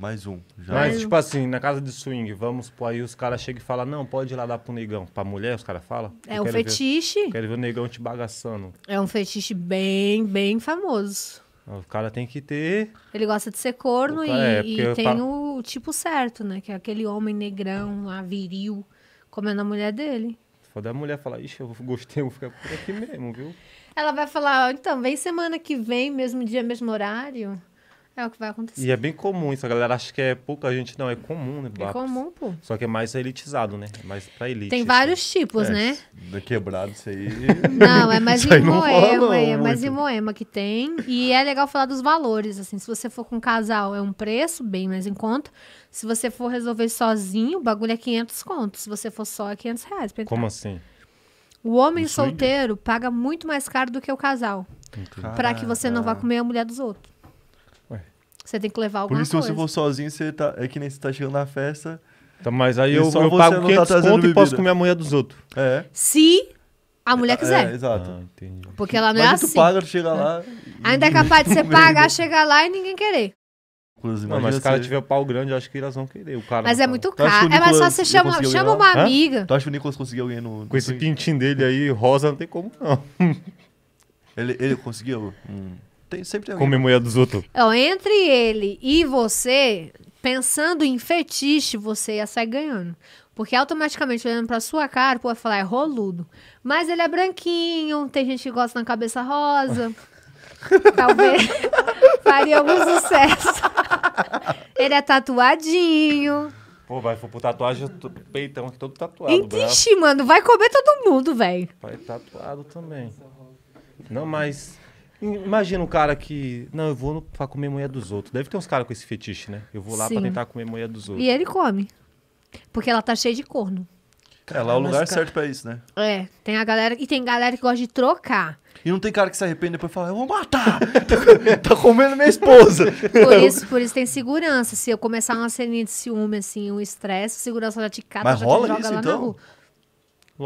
Mais um. Já. Mas, tipo assim, na casa de swing, vamos pôr aí, os caras chegam e falam, não, pode ir lá dar pro negão. Pra mulher, os caras falam. É um fetiche. Ver, quero ver o negão te bagaçando. É um fetiche bem, bem famoso. Ah, o cara tem que ter. Ele gosta de ser corno e, é, e tem pa... o tipo certo, né? Que é aquele homem negrão, lá, viril, comendo a mulher dele. Foda a mulher falar, ixi, eu gostei, eu vou ficar por aqui mesmo, viu? Ela vai falar, então, vem semana que vem, mesmo dia, mesmo horário. É o que vai acontecer. E é bem comum isso, a galera acha que é pouca gente, não, é comum, né? É comum, pô. Só que é mais elitizado, né? É mais pra elite. Tem assim. vários assim. tipos, é, né? Da quebrado, isso aí. Não, é mais em Moema, é mais em Moema que tem. E é legal falar dos valores, assim. Se você for com um casal, é um preço bem mais em conta. Se você for resolver sozinho, o bagulho é 500 contos. Se você for só, é 500 reais. Como assim? O homem isso solteiro é? paga muito mais caro do que o casal. Para que você não vá comer a mulher dos outros. Você tem que levar alguma coisa. Por isso, coisa. se for sozinho, você tá, é que nem você tá chegando na festa. Tá, mas aí eu, eu pago 500 tá e posso comer a mulher dos outros. É. Se a mulher é, quiser. É, exato. Ah, Porque ela não é mas é assim. tu paga, chega lá... É. Ainda é capaz de você pagar, chegar lá e ninguém querer. Não, mas se o cara tiver pau grande, eu acho que elas vão querer. O cara mas é tá. muito caro. Nicolas, é, mas só você chama, chama uma amiga. Tu acha que o Nicolas conseguiu alguém no. Com esse pintinho dele aí, rosa, não tem como não. ele, ele conseguiu? Hum. Tem sempre alguém. mulher dos outros. Então, entre ele e você, pensando em fetiche, você ia sair ganhando. Porque automaticamente, olhando pra sua cara, pô, falar, é roludo. Mas ele é branquinho, tem gente que gosta da cabeça rosa. Talvez faria algum sucesso. ele é tatuadinho. Pô, vai pro tatuagem, tô, peitão aqui todo tatuado. Ixi, mano, vai comer todo mundo, velho. Vai tatuado também. Não, mas Imagina um cara que. Não, eu vou pra comer mulher dos outros. Deve ter uns caras com esse fetiche, né? Eu vou lá Sim. pra tentar comer mulher dos outros. E ele come. Porque ela tá cheia de corno. É, lá é o lugar cara... certo pra isso, né? É, tem a galera. E tem galera que gosta de trocar. E não tem cara que se arrepende depois e fala, eu vou matar! Tá, tá comendo minha esposa! Por isso, por isso tem segurança. Se eu começar uma ceninha de ciúme, assim, um estresse, segurança já te cata, Mas já rola te joga isso, lá então? na rua.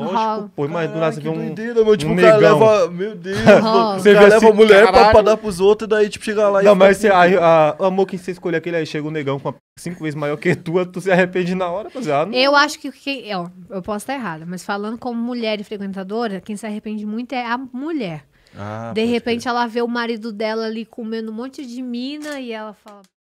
Lógico, pô, mas do nada você vê um. Doideira, meu, tipo, um cara negão. leva. Meu Deus, mano, você o cara leva mulher pra, pra dar pros outros, daí, tipo, chega lá não, e. Não, mas você, aí, a, amor, quem você escolhe aquele aí, chega um negão com uma cinco vezes maior que tua, tu se arrepende na hora, rapaziada. Ah, não... Eu acho que. que ó, eu posso estar errada, mas falando como mulher e frequentadora, quem se arrepende muito é a mulher. Ah, de repente, ser. ela vê o marido dela ali comendo um monte de mina e ela fala.